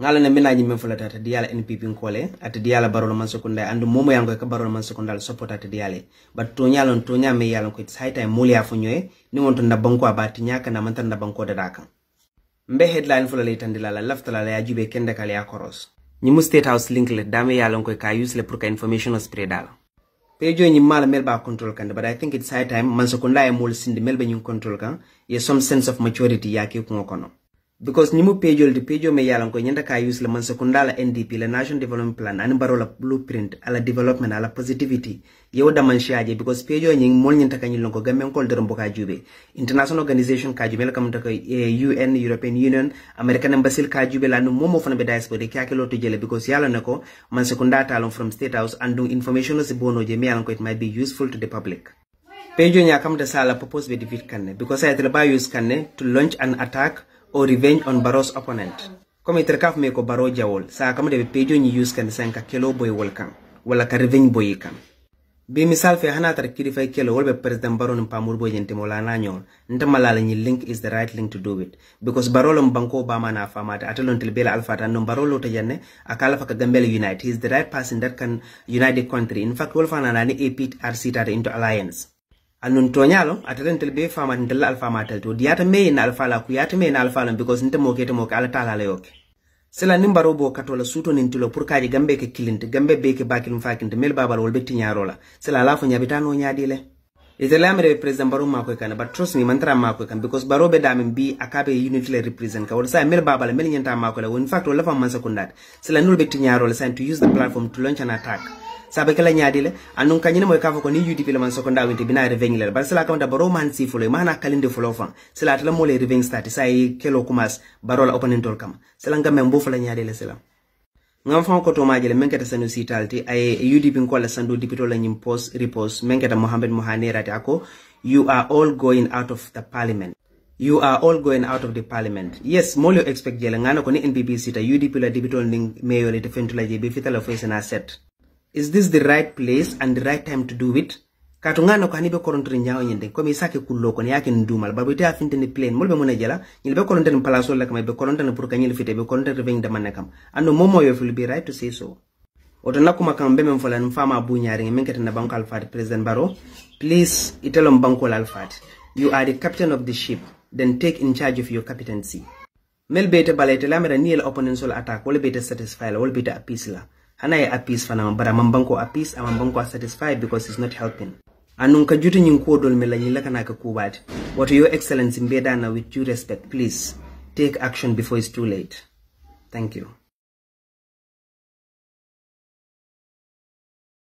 ngala ne mina nyimme fulata ta diala npp nkole at diala barolo man sekunda and momo yango ka barolo man sekunda support at diala but to nyalon to nyame yalon ko it's high time muli afu nyoe ni wonto na banko abati nyaka na manta na banko da daka mbe headline fula le tandila la laftala la ya jube kende kale ya koros mu state house link le dame yalon ko ka use le pour ka information spread dala pejo ñi mala mel ba control kan but i think it's high time man sekunda e mul sindi mel be ñu control kan ye some sense of maturity yake ko kono because nimu pejol di pejo me yalan ko ñenda ka use la man sekunda la NDP la National Development Plan an baro la blueprint ala development ala positivity yow da man shaje because pejo ñi mol ñenta ka ñilon ko gamen ko dërëm bu ka jube international organization ka jube la kam ta eh, UN European Union American Embassy ka jube la no momo fana be diaspora ka ke lotu jele because yalan nako man sekunda talon from state house andu information si bono je me yalan ko it might be useful to the public pejo ñakam da sala purpose be defeat kanne because ay ba use kanne to launch an attack or revenge on Barrow's opponent. Comme itere kaf me ko Barrow jawol, sa kama de pejo ni use kan sanka kelo boy wolkan, wala ka revenge boy kan. Be misal fe hana tar kiri fay kelo wolbe president Barrow npa murbo jente mola na nta malala ni link is the right link to do it. Because Barrow lom banko ba mana famata atalon tel bela alfa tan non Barrow lo tajanne akala fa ka gambele unite. He is the right person that can unite the country. In fact, wolfa na nani APRC tar into alliance alnon toñalo atatan tel be fama tan dalla alfa matal to diyata me na alfa la ku yata me na alfa lan because nte mo kete ka ala la yoke sela nin baro bo katola suto nin pour kaji gambe ke kilinte gambe be ke bakilum fakinte mel babal wol betti ñarola sela la fo ñabitano ñadile itele amere be president baro mako e kan but trust me mantara mako e kan because baro be damin bi akabe unit le represent ka wol sa mel babal mel ñenta mako la in fact wol la man sekundat sela nul betti ñarola sa to use the platform to launch an attack sabe kala nyaadi le anun kanyine moy e kafo ko ni UDP le man soko ndawi te bina re revenge le ban sala kawta baro man si fulo mana kalinde fulo fan sala tala mo le reveng stati sa yi e kelo kumas barola opening tol kam sala ngam mbo fulo nyaadi le sala ngam fa ko to maje le menketa sanu sitalti ay UDP ko la sandu dipito la nyim post repose menketa mohammed Mohane rati ako you are all going out of the parliament you are all going out of the parliament yes mole expect jela ngana ko ni NPP sita UDP la dipito ning mayo le defendu la je be fitala fo sena set is this the right place and the right time to do it katungana kwanibe korontore nyawo nyende komi isake kuloko ni yake ndumal babu ite afinte ni plane molbe mona jala nyilbe korontri mpalaso la kama be korontri mpuruka nyil fite be korontore vengda manakam ano momo you will be right to say so otona kuma kam be men abu fama bu nyaari men ketana banko alfat president baro please itelom banko alfati you are the captain of the ship then take in charge of your captaincy mel beta balete lamera niel opponent will attack will beta satisfy la will beta peace la anaye appease fanama bara mambanko appease amambanko a satisfied because it's not helping anun ka jutu nyin ko dol mela nyila kana ka kubati wato your excellency mbeda na with due respect please take action before it's too late thank you